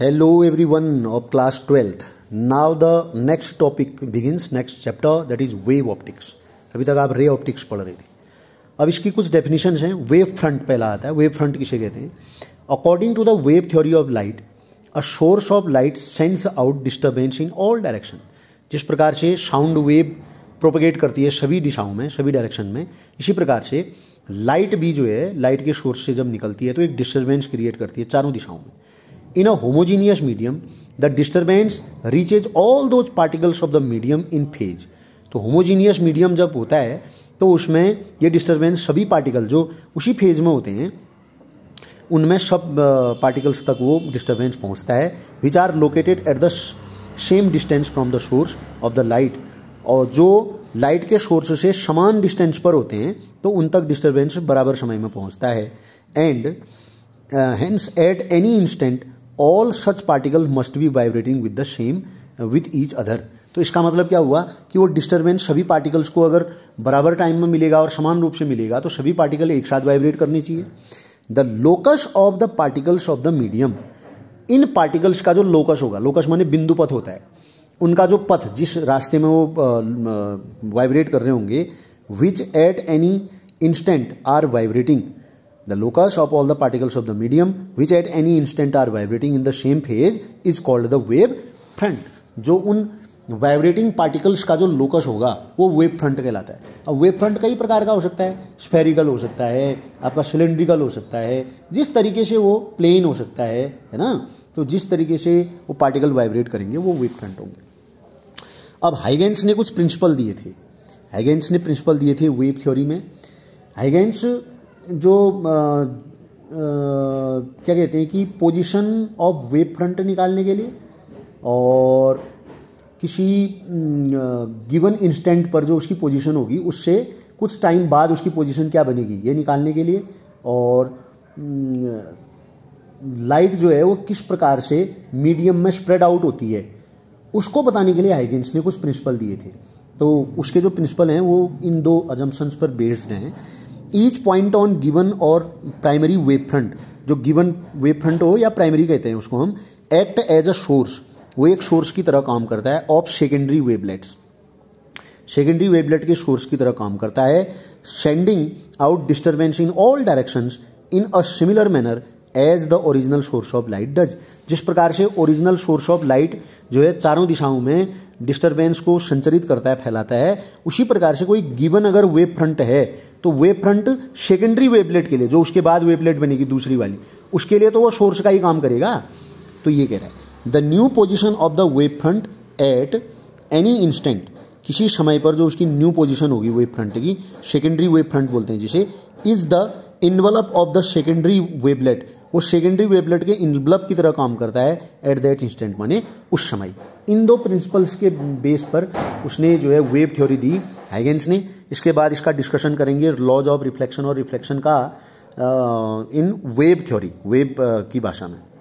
hello everyone of class twelfth now the next topic begins next chapter that is wave optics अभी तक आप ray optics पढ़ रहे थे अब इसकी कुछ डेफिनेशन हैं वेव फ्रंट पहला आता है वेव फ्रंट किसे कहते हैं according to the wave theory of light a source of light sends out disturbance in all direction जिस प्रकार से साउंड वेव प्रोपोगेट करती है सभी दिशाओं में सभी डायरेक्शन में इसी प्रकार से लाइट भी जो है लाइट के सोर्स से जब निकलती है तो एक डिस्टर्बेंस क्रिएट करती है चारों दिशाओं में in a homogeneous medium the disturbance reaches all those particles of the medium in phase तो होमोजीनियस मीडियम जब होता है तो उसमें ये डिस्टर्बेंस सभी पार्टिकल जो उसी फेज में होते हैं उनमें सब पार्टिकल्स तक वो डिस्टर्बेंस पहुंचता है which are located at the same distance from the source of the light और जो लाइट के सोर्स से समान डिस्टेंस पर होते हैं तो उन तक डिस्टर्बेंस बराबर समय में पहुंचता है and hence at any instant all such particle must be vibrating with the same with each other तो इसका मतलब क्या हुआ कि वो डिस्टर्बेंस सभी पार्टिकल्स को अगर बराबर टाइम में मिलेगा और समान रूप से मिलेगा तो सभी पार्टिकल एक साथ वाइब्रेट करनी चाहिए the locus of the particles of the medium इन पार्टिकल्स का जो लोकस होगा लोकस माने बिंदु पथ होता है उनका जो पथ जिस रास्ते में वो वाइब्रेट कर रहे होंगे which at any instant are vibrating The locus of all the particles of the medium which at any instant are vibrating in the same phase is called the wave front जो उन vibrating particles का जो locus होगा वो web front कहलाता है अब web front कई प्रकार का हो सकता है स्फेरिकल हो सकता है आपका सिलेंड्रिकल हो सकता है जिस तरीके से वो प्लेन हो सकता है है ना तो जिस तरीके से वो पार्टिकल वाइब्रेट करेंगे वो वेब फ्रंट होंगे अब हाइगेंस ने कुछ प्रिंसिपल दिए थे हाइगेंस ने प्रिंसिपल दिए थे वेब थ्योरी में हाइगेंस जो क्या कहते हैं कि पोजीशन ऑफ वेब फ्रंट निकालने के लिए और किसी गिवन इंस्टेंट पर जो उसकी पोजीशन होगी उससे कुछ टाइम बाद उसकी पोजीशन क्या बनेगी ये निकालने के लिए और लाइट जो है वो किस प्रकार से मीडियम में स्प्रेड आउट होती है उसको बताने के लिए हाइगेंस ने कुछ प्रिंसिपल दिए थे तो उसके जो प्रिंसिपल हैं वो इन दो अजम्पन्स पर बेस्ड हैं each point on given or primary wave front जो गिवन वेब फ्रंट हो या प्राइमरी कहते हैं उसको हम एक्ट एज अ सोर्स वो एक सोर्स की तरह काम करता है of secondary wavelets secondary wavelet के सोर्स की तरह काम करता है sending out disturbance in all directions in a similar manner as the original source of light does जिस प्रकार से ओरिजिनल सोर्स ऑफ लाइट जो है चारों दिशाओं में डिस्टरबेंस को संचरित करता है फैलाता है उसी प्रकार से कोई गिवन अगर वेब फ्रंट है तो वेब फ्रंट सेकेंडरी वेबलेट के लिए जो उसके बाद वेबलेट बनेगी दूसरी वाली उसके लिए तो वो सोर्स का ही काम करेगा तो ये कह रहा है the new position of the wave front at any instant किसी समय पर जो उसकी न्यू पोजिशन होगी वेब फ्रंट की सेकेंडरी वेब फ्रंट बोलते हैं जिसे is the envelope of the secondary wavelet वो सेकेंडरी वेबलेट के इनब्लब की तरह काम करता है एट दैट इंस्टेंट माने उस समय इन दो प्रिंसिपल्स के बेस पर उसने जो है वेब थ्योरी दी हाइगेंस ने इसके बाद इसका डिस्कशन करेंगे लॉज ऑफ रिफ्लेक्शन और रिफ्लेक्शन का इन वेब थ्योरी वेब की भाषा में